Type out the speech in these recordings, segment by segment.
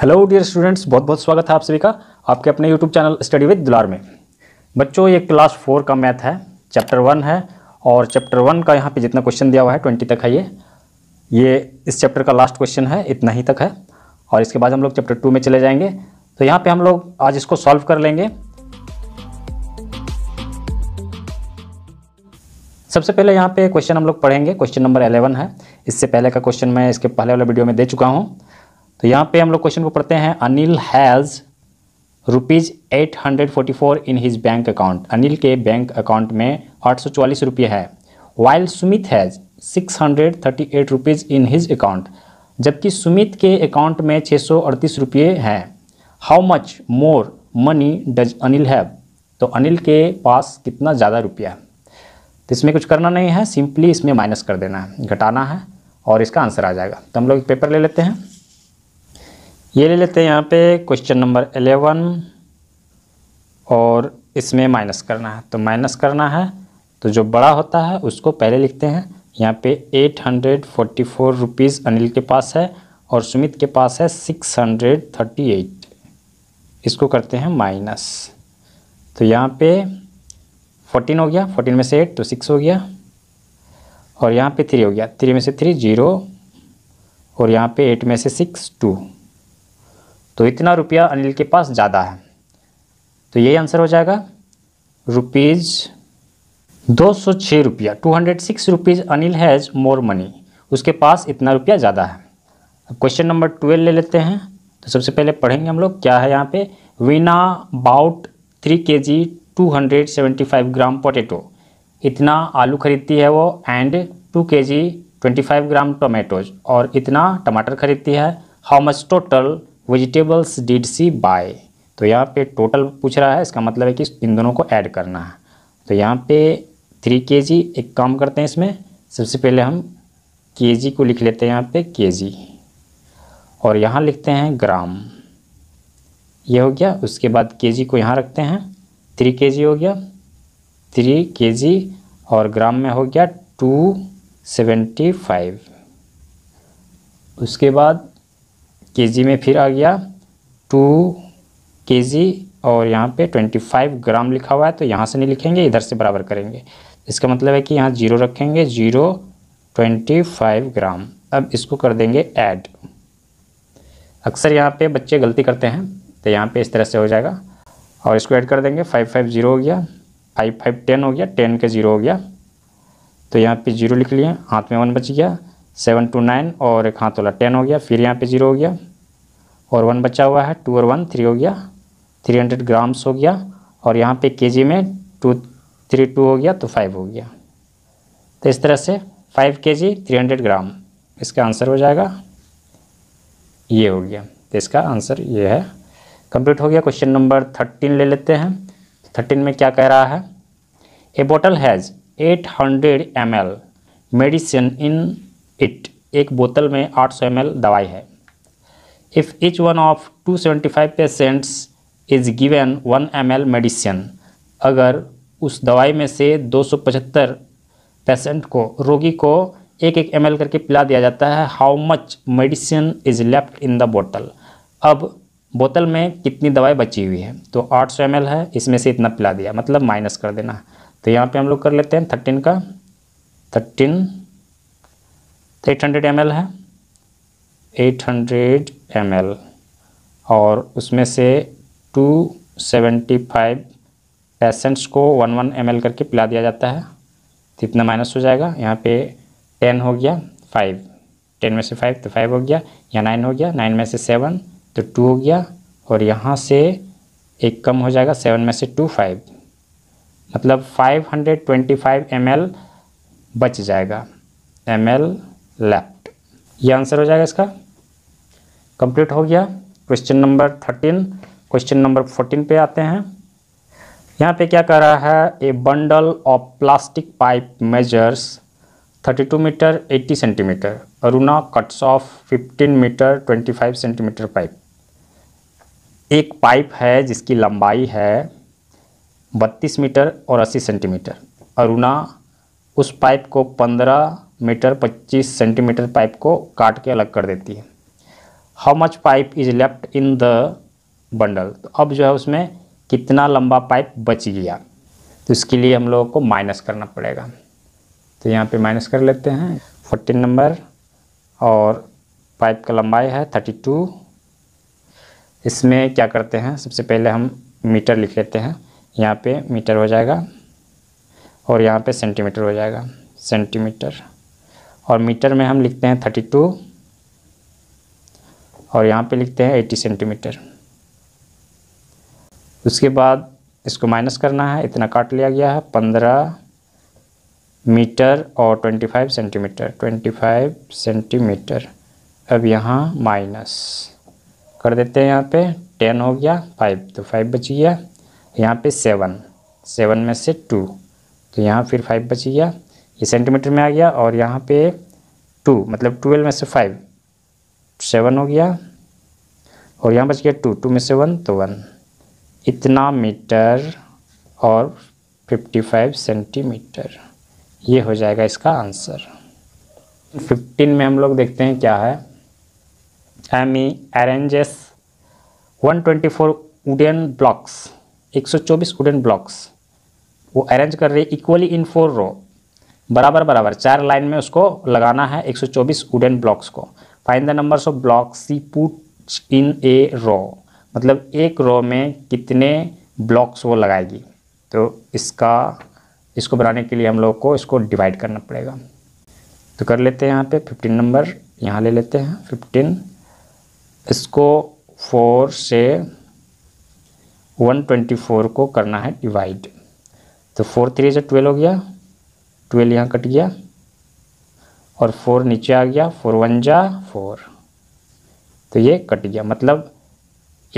hello dear students बहुत बहुत स्वागत है आप सभी का आपके अपने यूट्यूब चैनल स्टडी विद दुलार में बच्चों ये क्लास फोर का मैथ है चैप्टर वन है और चैप्टर वन का यहाँ पे जितना क्वेश्चन दिया हुआ है ट्वेंटी तक है ये ये इस चैप्टर का लास्ट क्वेश्चन है इतना ही तक है और इसके बाद हम लोग चैप्टर टू में चले जाएंगे तो यहाँ पर हम लोग आज इसको सॉल्व कर लेंगे सबसे पहले यहाँ पे क्वेश्चन हम लोग पढ़ेंगे क्वेश्चन नंबर अलेवन है इससे पहले का क्वेश्चन मैं इसके पहले वाले वीडियो में दे चुका हूँ तो यहाँ पे हम लोग क्वेश्चन को पढ़ते हैं Anil has rupees eight hundred forty four in his bank account Anil के बैंक अकाउंट में आठ सौ चौवालीस रुपये है while Sumit has six hundred thirty eight rupees in his account जबकि सुमित के अकाउंट में छः सौ अड़तीस रुपये हैं how much more money does Anil have तो अनिल के पास कितना ज़्यादा रुपया है तो इसमें कुछ करना नहीं है सिंपली इसमें माइनस कर देना है घटाना है और इसका आंसर आ जाएगा तो हम लोग एक पेपर ले लेते हैं ये ले लेते हैं यहाँ पे क्वेश्चन नंबर एलेवन और इसमें माइनस करना है तो माइनस करना है तो जो बड़ा होता है उसको पहले लिखते हैं यहाँ पे eight hundred forty four rupees Anil के पास है और सुमित के पास है सिक्स हंड्रेड थर्टी एट इसको करते हैं माइनस तो यहाँ पे फोर्टीन हो गया फोर्टीन में से एट तो सिक्स हो गया और यहाँ पे थ्री हो गया थ्री में से थ्री जीरो और यहाँ पे एट में से सिक्स टू तो इतना रुपया अनिल के पास ज़्यादा है तो यही आंसर हो जाएगा रुपीज़ दो सौ छः रुपया two hundred six rupees Anil has more money उसके पास इतना रुपया ज़्यादा है अब क्वेश्चन नंबर ट्वेल्व ले लेते हैं तो सबसे पहले पढ़ेंगे हम लोग क्या है यहाँ पे Veena bought three K G two hundred seventy five gram potato इतना आलू खरीदती है वो and two K G twenty five gram tomatoes और इतना टमाटर खरीदती है how much total vegetables did she buy तो यहाँ पे टोटल पूछ रहा है इसका मतलब है कि इन दोनों को ऐड करना है तो यहाँ पे थ्री के जी एक काम करते हैं इसमें सबसे पहले हम के जी को लिख लेते हैं यहाँ पे के जी और यहाँ लिखते हैं ग्राम ये हो गया उसके बाद के जी को यहाँ रखते हैं थ्री के जी हो गया थ्री के जी और ग्राम में हो गया टू सेवेंटी फाइव उसके बाद के में फिर आ गया टू के और यहाँ पे 25 ग्राम लिखा हुआ है तो यहाँ से नहीं लिखेंगे इधर से बराबर करेंगे इसका मतलब है कि यहाँ जीरो रखेंगे जीरो 25 ग्राम अब इसको कर देंगे ऐड अक्सर यहाँ पे बच्चे गलती करते हैं तो यहाँ पे इस तरह से हो जाएगा और इसको ऐड कर देंगे फाइव फाइव जीरो हो गया फाइव फाइव टेन हो गया टेन के ज़ीरो हो गया तो यहाँ पे जीरो लिख लिए हाथ में वन बच गया सेवन टू नाइन और एक हाथ वाला तो टेन हो गया फिर यहाँ पे जीरो हो गया और वन बचा हुआ है टू और वन थ्री हो गया थ्री हंड्रेड ग्राम्स हो गया और यहाँ पे के में टू थ्री टू हो गया तो फाइव हो गया तो इस तरह से फाइव के जी थ्री हंड्रेड ग्राम इसका आंसर हो जाएगा ये हो गया तो इसका आंसर ये है कंप्लीट हो गया क्वेश्चन नंबर थर्टीन ले लेते हैं थर्टीन में क्या कह रहा है a bottle has eight hundred M L medicine in it एक बोतल में 800 सौ दवाई है if each one of 275 patients is given one M medicine अगर उस दवाई में से 275 पेशेंट को रोगी को एक एक एम करके पिला दिया जाता है how much medicine is left in the बोतल अब बोतल में कितनी दवाई बची हुई है तो 800 सौ है इसमें से इतना पिला दिया मतलब माइनस कर देना तो यहाँ पे हम लोग कर लेते हैं थर्टीन का थर्टीन तो एट हंड्रेड एम है एट हंड्रेड एम और उसमें से टू सेवेंटी फाइव पेशेंट्स को वन वन एम करके पिला दिया जाता है तो इतना माइनस हो जाएगा यहाँ पे टेन हो गया फाइव टेन में से फाइव तो फाइव हो गया या नाइन हो गया नाइन में से सेवन तो टू हो गया और यहाँ से एक कम हो जाएगा सेवन में से टू फाइव मतलब five hundred twenty five M बच जाएगा एम लेफ्ट ये आंसर हो जाएगा इसका कंप्लीट हो गया question number thirteen question number fourteen पे आते हैं यहाँ पे क्या कर रहा है a bundle of plastic pipe measures 32 metre 80 centimetre Aruna cuts off 15 metre 25 centimetre pipe एक पाइप है जिसकी लंबाई है 32 मीटर और 80 सेंटीमीटर अरुणा उस पाइप को मीटर पच्चीस सेंटीमीटर पाइप को काट के अलग कर देती है how much pipe is left in the bundle तो अब जो है उसमें कितना लंबा पाइप बच गया तो इसके लिए हम लोगों को माइनस करना पड़ेगा तो यहाँ पे माइनस कर लेते हैं फोर्टीन नंबर और पाइप का लंबाई है थर्टी टू इसमें क्या करते हैं सबसे पहले हम मीटर लिख लेते हैं यहाँ पे मीटर हो जाएगा और यहाँ पे सेंटीमीटर हो जाएगा सेंटीमीटर और मीटर में हम लिखते हैं थर्टी टू और यहाँ पे लिखते हैं एट्टी सेंटीमीटर उसके बाद इसको माइनस करना है इतना काट लिया गया है पंद्रह मीटर और twenty five centimetre twenty five centimetre अब यहाँ माइनस कर देते हैं यहाँ पे टेन हो गया फाइव तो फाइव बच गया यहाँ पे सेवन सेवन में से टू तो यहाँ फिर फाइव बच गया ये सेंटीमीटर में आ गया और यहाँ पे टू मतलब ट्वेल्व में से फाइव सेवन हो गया और यहाँ बच गया टू टू में से वन तो वन इतना मीटर और फिफ्टी फाइव सेंटीमीटर ये हो जाएगा इसका आंसर फिफ्टीन में हम लोग देखते हैं क्या है M E arranges one twenty four wooden blocks एक सौ चौबीस वुडन ब्लॉक्स वो अरेंज कर रहे इक्वली इन फोर रो बराबर बराबर चार लाइन में उसको लगाना है 124 वुडन ब्लॉक्स को find the numbers of blocks she put in a row मतलब एक रो में कितने ब्लॉक्स वो लगाएगी तो इसका इसको बनाने के लिए हम लोग को इसको डिवाइड करना पड़ेगा तो कर लेते हैं यहाँ पे 15 नंबर यहाँ ले लेते हैं 15 इसको 4 से 124 को करना है डिवाइड तो फोर थ्री से ट्वेल्व हो गया ट्वेल्व यहाँ कट गया और फोर नीचे आ गया फोर वन जा फोर तो ये कट गया मतलब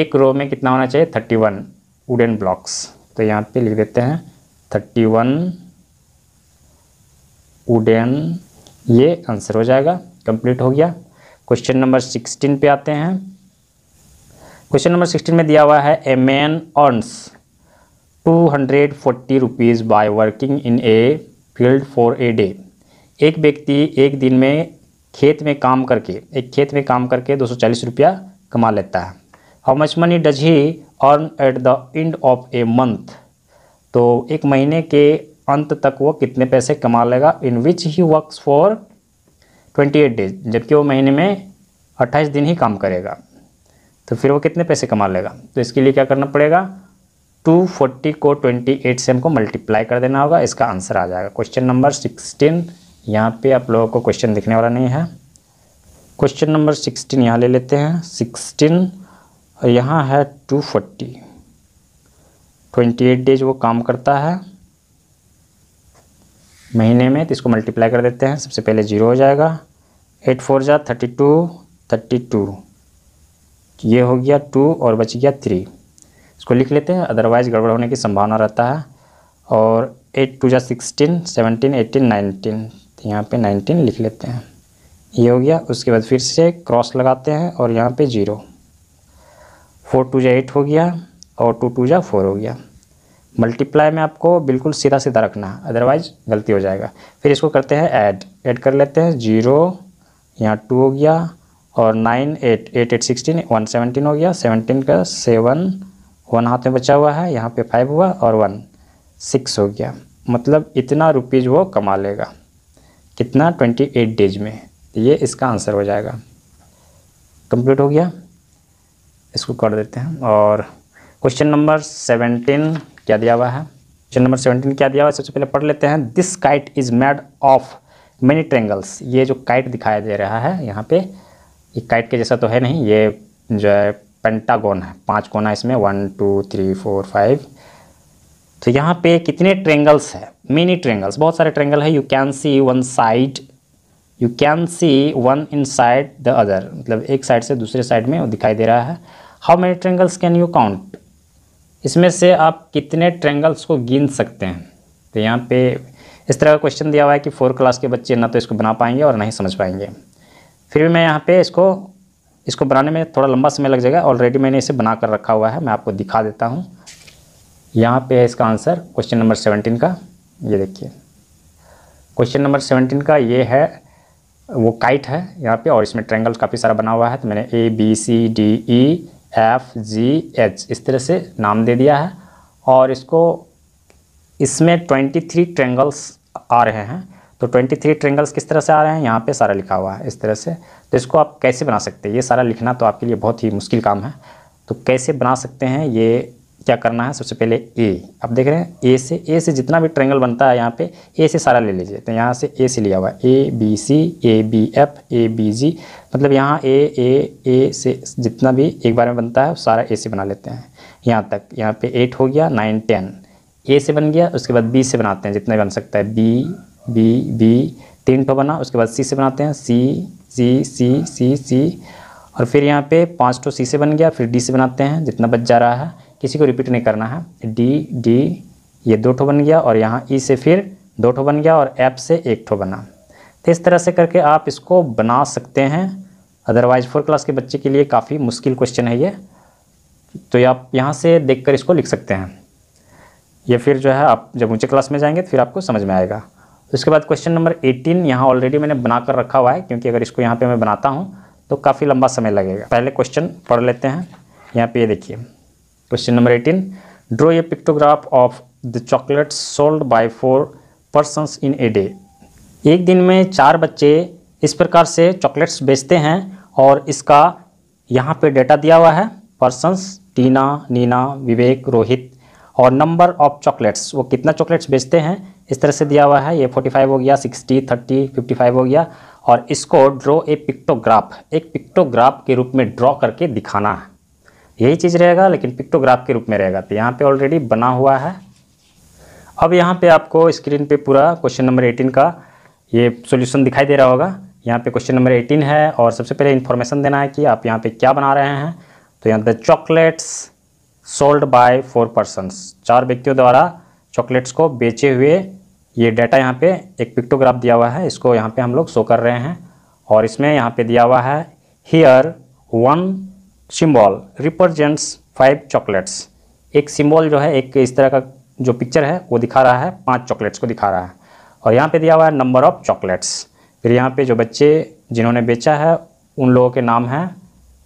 एक रो में कितना होना चाहिए थर्टी वन वुडन ब्लॉक्स तो यहाँ पे लिख देते हैं थर्टी वन वुडन ये आंसर हो जाएगा कंप्लीट हो गया क्वेश्चन नंबर सिक्सटीन पे आते हैं क्वेश्चन नंबर सिक्सटीन में दिया हुआ है a man earns two hundred forty rupees by working in a field for a day एक व्यक्ति एक दिन में खेत में काम करके एक खेत में काम करके दो सौ चालीस रुपया कमा लेता है how much money does he earn at the end of a month तो एक महीने के अंत तक वो कितने पैसे कमा लेगा in which he works for twenty eight days जबकि वो महीने में अट्ठाईस दिन ही काम करेगा तो फिर वो कितने पैसे कमा लेगा तो इसके लिए क्या करना पड़ेगा 240 को 28 से हमको मल्टीप्लाई कर देना होगा इसका आंसर आ जाएगा क्वेश्चन नंबर 16 यहाँ पे आप लोगों को क्वेश्चन दिखने वाला नहीं है क्वेश्चन नंबर 16 यहाँ ले लेते हैं 16 और यहाँ है 240 28 डेज वो काम करता है महीने में तो इसको मल्टीप्लाई कर देते हैं सबसे पहले जीरो हो जाएगा एट फोर जा थर्टी टू थर्टी टू ये हो गया टू और बच गया थ्री इसको लिख लेते हैं अदरवाइज़ गड़बड़ होने की संभावना रहता है और एट टू जै सिक्सटीन सेवनटीन एटीन नाइनटीन तो यहाँ पे नाइनटीन लिख लेते हैं ये हो गया उसके बाद फिर से क्रॉस लगाते हैं और यहाँ पे जीरो फोर टू जै एट हो गया और टू टू जै फोर हो गया मल्टीप्लाई में आपको बिल्कुल सीधा सीधा रखना है अदरवाइज गलती हो जाएगा फिर इसको करते हैं ऐड ऐड कर लेते हैं जीरो यहाँ टू हो गया और nine eight eight eight sixteen one seventeen हो गया सेवनटीन का सेवन वन हाथ में बचा हुआ है यहाँ पे फाइव हुआ और वन सिक्स हो गया मतलब इतना रुपीज़ वो कमा लेगा कितना ट्वेंटी एट डेज में तो ये इसका आंसर हो जाएगा कंप्लीट हो गया इसको कर देते हैं और क्वेश्चन नंबर सेवनटीन क्या दिया हुआ है क्वेश्चन नंबर सेवेंटीन क्या दिया हुआ है सबसे पहले पढ़ लेते हैं this kite is made of many triangles ये जो काइट दिखाया दे रहा है यहाँ पे ये काइट के जैसा तो है नहीं ये जो है पेंटागोन है पांच कोना इसमें one two three four five तो यहाँ पे कितने ट्रेंगल्स है मिनी ट्रेंगल्स बहुत सारे ट्रेंगल है you can see one side you can see one inside the other मतलब एक साइड से दूसरे साइड में दिखाई दे रहा है how many triangles can you count इसमें से आप कितने ट्रेंगल्स को गिन सकते हैं तो यहाँ पे इस तरह का क्वेश्चन दिया हुआ है कि फोर क्लास के बच्चे ना तो इसको बना पाएंगे और ना ही समझ पाएंगे फिर भी मैं यहाँ पे इसको इसको बनाने में थोड़ा लंबा समय लग जाएगा ऑलरेडी मैंने इसे बना कर रखा हुआ है मैं आपको दिखा देता हूँ यहाँ पे है इसका आंसर क्वेश्चन नंबर सेवनटीन का ये देखिए क्वेश्चन नंबर सेवनटीन का ये है वो काइट है यहाँ पे और इसमें ट्रेंगल काफ़ी सारा बना हुआ है तो मैंने A B C D E F G H इस तरह से नाम दे दिया है और इसको इसमें ट्वेंटी थ्री ट्रेंगल्स आ रहे हैं तो 23 थ्री ट्रेंगल्स किस तरह से आ रहे हैं यहाँ पे सारा लिखा हुआ है इस तरह से तो इसको आप कैसे बना सकते हैं ये सारा लिखना तो आपके लिए बहुत ही मुश्किल काम है तो कैसे बना सकते हैं ये क्या करना है सबसे पहले ए आप देख रहे हैं ए से ए से जितना भी ट्रेंगल बनता है यहाँ पे ए से सारा ले लीजिए तो यहाँ से ए से लिया हुआ है A B C A B F A B G मतलब यहाँ ए ए ए से जितना भी एक बार में बनता है सारा ए से बना लेते हैं यहाँ तक यहाँ पे एट हो गया नाइन टेन ए से बन गया उसके बाद बी से बनाते हैं जितना बन सकता है बी बी बी तीन ठो बना उसके बाद सी से बनाते हैं सी सी सी सी सी और फिर यहाँ पे पाँच ठो तो सी से बन गया फिर डी से बनाते हैं जितना बच जा रहा है किसी को रिपीट नहीं करना है डी डी ये दो ठो बन गया और यहाँ ई से फिर दो ठो बन गया और एफ से एक ठो बना तो इस तरह से करके आप इसको बना सकते हैं अदरवाइज़ फोर क्लास के बच्चे के लिए काफ़ी मुश्किल क्वेश्चन है ये तो ये आप यहाँ से देखकर इसको लिख सकते हैं या फिर जो है आप जब ऊँचे क्लास में जाएंगे तो फिर आपको समझ में आएगा उसके बाद क्वेश्चन नंबर 18 यहाँ ऑलरेडी मैंने बना कर रखा हुआ है क्योंकि अगर इसको यहाँ पे मैं बनाता हूँ तो काफ़ी लंबा समय लगेगा पहले क्वेश्चन पढ़ लेते हैं यहाँ पे ये देखिए question number 18 draw a pictograph of the chocolates sold by four persons in a day एक दिन में चार बच्चे इस प्रकार से चॉकलेट्स बेचते हैं और इसका यहाँ पर डेटा दिया हुआ है पर्सनस टीना नीना विवेक रोहित और नंबर ऑफ चॉकलेट्स वो कितना चॉकलेट्स बेचते हैं इस तरह से दिया हुआ है ये 45 हो गया 60 30 55 हो गया और इसको ड्रॉ ए पिक्टोग्राफ एक पिक्टोग्राफ के रूप में ड्रॉ करके दिखाना है यही चीज़ रहेगा लेकिन पिक्टोग्राफ के रूप में रहेगा तो यहाँ पे ऑलरेडी बना हुआ है अब यहाँ पे आपको स्क्रीन पे पूरा क्वेश्चन नंबर 18 का ये सोल्यूशन दिखाई दे रहा होगा यहाँ पे क्वेश्चन नंबर एटीन है और सबसे पहले इन्फॉर्मेशन देना है कि आप यहाँ पे क्या बना रहे हैं तो यहाँ the chocolates sold by four persons चार व्यक्तियों द्वारा चॉकलेट्स को बेचे हुए ये डाटा यहाँ पे एक पिक्टोग्राफ दिया हुआ है इसको यहाँ पे हम लोग शो कर रहे हैं और इसमें यहाँ पे दिया हुआ है here one symbol represents five chocolates एक सिम्बॉल जो है एक इस तरह का जो पिक्चर है वो दिखा रहा है पांच चॉकलेट्स को दिखा रहा है और यहाँ पे दिया हुआ है नंबर ऑफ चॉकलेट्स फिर यहाँ पे जो बच्चे जिन्होंने बेचा है उन लोगों के नाम हैं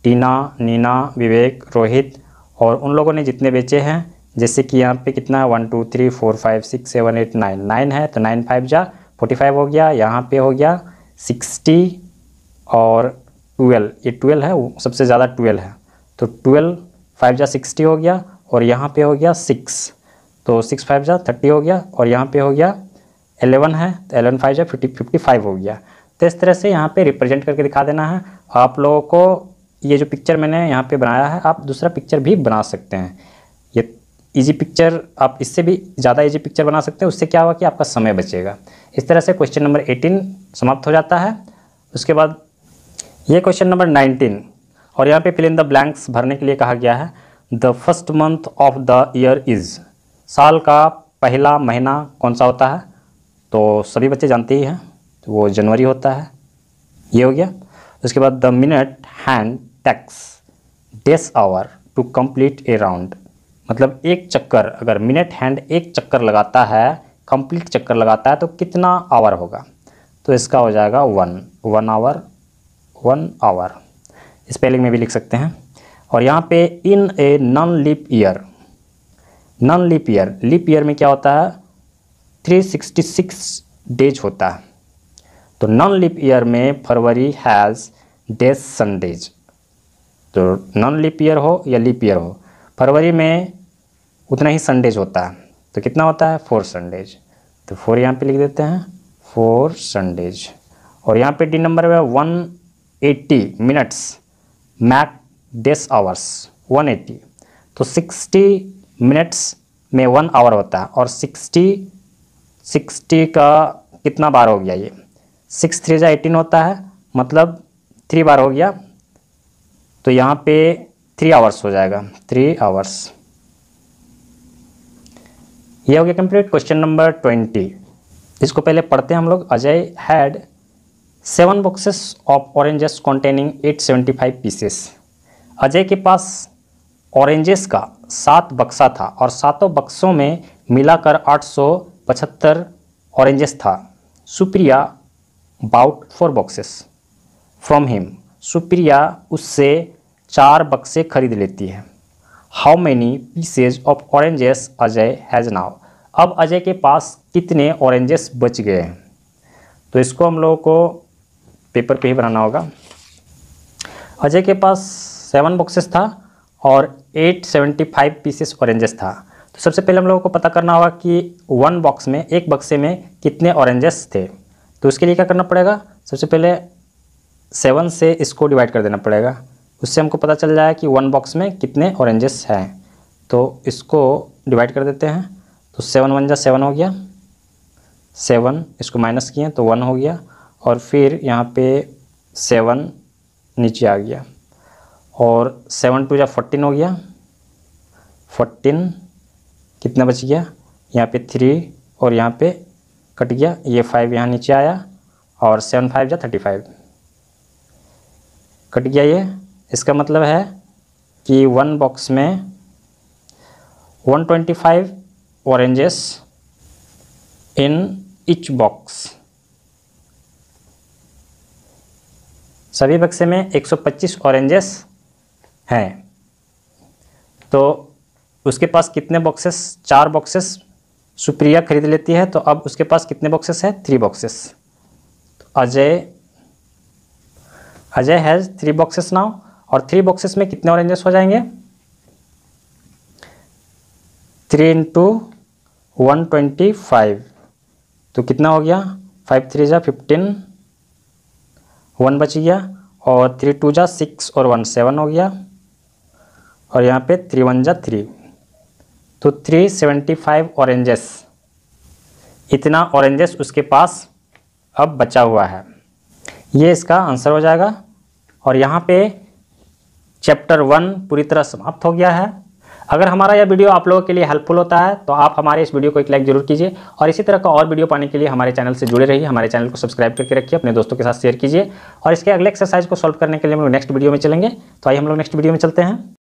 टीना नीना विवेक रोहित और उन लोगों ने जितने बेचे हैं जैसे कि यहाँ पे कितना one two three four five six seven eight nine nine है तो नाइन फाइव जा फोर्टी फाइव हो गया यहाँ पे हो गया सिक्सटी और ट्वेल्व ये ट्वेल्व है सबसे ज़्यादा ट्वेल्व है तो ट्वेल्व फाइव जा सिक्सटी हो गया और यहाँ पे हो गया सिक्स तो सिक्स फाइव जा थर्टी हो गया और यहाँ पे हो गया एलेवन है तो एलेवन फाइव जा फिफ्टी फिफ्टी फाइव हो गया तो इस तरह से यहाँ पे रिप्रेजेंट करके दिखा देना है आप लोगों को ये जो पिक्चर मैंने यहाँ पे बनाया है आप दूसरा पिक्चर भी बना सकते हैं ये ईजी पिक्चर आप इससे भी ज़्यादा ईजी पिक्चर बना सकते हैं उससे क्या होगा कि आपका समय बचेगा इस तरह से क्वेश्चन नंबर एटीन समाप्त हो जाता है उसके बाद ये क्वेश्चन नंबर नाइनटीन और यहाँ पे फिल इन द ब्लैंक्स भरने के लिए कहा गया है the first month of the year is साल का पहला महीना कौन सा होता है तो सभी बच्चे जानते ही हैं तो वो जनवरी होता है ये हो गया उसके बाद the minute hand takes this hour to complete a round मतलब एक चक्कर अगर मिनट हैंड एक चक्कर लगाता है कंप्लीट चक्कर लगाता है तो कितना आवर होगा तो इसका हो जाएगा one one hour one hour spelling में भी लिख सकते हैं और यहाँ पे in a non leap year non leap year leap year में क्या होता है 366 डेज होता है तो नॉन लिप ईयर में फरवरी हैज़ डेज सनडेज तो नॉन लिप ईयर हो या लिप ईयर हो फरवरी में उतना ही संडेज होता है तो कितना होता है फोर संडेज तो फोर यहाँ पे लिख देते हैं फोर संडेज और यहाँ पे डी नंबर है one eighty minutes make this hours one eighty तो सिक्सटी मिनट्स में वन आवर होता है और सिक्सटी सिक्सटी का कितना बार हो गया ये सिक्स थ्री जै एटीन होता है मतलब थ्री बार हो गया तो यहाँ पे थ्री आवर्स हो जाएगा थ्री आवर्स ये हो गया कंप्लीट क्वेश्चन नंबर ट्वेंटी इसको पहले पढ़ते हैं हम लोग Ajay had seven boxes of oranges containing 875 pieces Ajay के पास ऑरेंजेस का सात बक्सा था और सातों बक्सों में मिलाकर 875 ऑरेंजेस था Supriya bought four boxes from him Supriya उससे चार बक्से खरीद लेती है how many pieces of oranges Ajay has now अब अजय के पास कितने ऑरेंजेस बच गए हैं तो इसको हम लोगों को पेपर पे ही बनाना होगा अजय के पास सेवन बॉक्सेस था और eight seventy five pieces oranges था तो सबसे पहले हम लोगों को पता करना होगा कि वन बॉक्स में एक बक्से में कितने ऑरेंजेस थे तो उसके लिए क्या करना पड़ेगा सबसे पहले सेवन से इसको डिवाइड कर देना पड़ेगा उससे हमको पता चल जाएगा कि वन बॉक्स में कितने ऑरेंजेस हैं तो इसको डिवाइड कर देते हैं तो सेवन वन जा सेवन हो गया सेवन इसको माइनस किए तो वन हो गया और फिर यहाँ पे सेवन नीचे आ गया और सेवन टू जा फोर्टीन हो गया फोर्टीन कितना बच गया यहाँ पे थ्री और यहाँ पे कट गया ये फाइव यहाँ नीचे आया और सेवन फाइव या थर्टी फाइव कट गया ये इसका मतलब है कि वन बॉक्स में 125 ऑरेंजेस इन इच बॉक्स सभी बक्से में 125 ऑरेंजेस हैं तो उसके पास कितने बॉक्सेस चार बॉक्सेस सुप्रिया खरीद लेती है तो अब उसके पास कितने बॉक्सेस हैं थ्री बॉक्सेस तो Ajay Ajay has three boxes now और थ्री बॉक्सेस में कितने ऑरेंजेस हो जाएंगे three into one twenty five तो कितना हो गया फाइव थ्री जा फिफ्टीन वन बच गया और थ्री टू जा सिक्स और वन सेवन हो गया और यहाँ पे थ्री वन जा थ्री तो थ्री सेवेंटी फाइव ऑरेंजेस इतना ऑरेंजेस उसके पास अब बचा हुआ है ये इसका आंसर हो जाएगा और यहाँ पे चैप्टर वन पूरी तरह समाप्त हो गया है अगर हमारा यह वीडियो आप लोगों के लिए हेल्पफुल होता है तो आप हमारे इस वीडियो को एक लाइक जरूर कीजिए और इसी तरह का और वीडियो पाने के लिए हमारे चैनल से जुड़े रहिए हमारे चैनल को सब्सक्राइब करके रखिए अपने दोस्तों के साथ शेयर कीजिए और इसके अगले एक्सरसाइज को सॉल्व करने के लिए हम लोग नेक्स्ट वीडियो में चलेंगे तो आइए हम लोग नेक्स्ट वीडियो में चलते हैं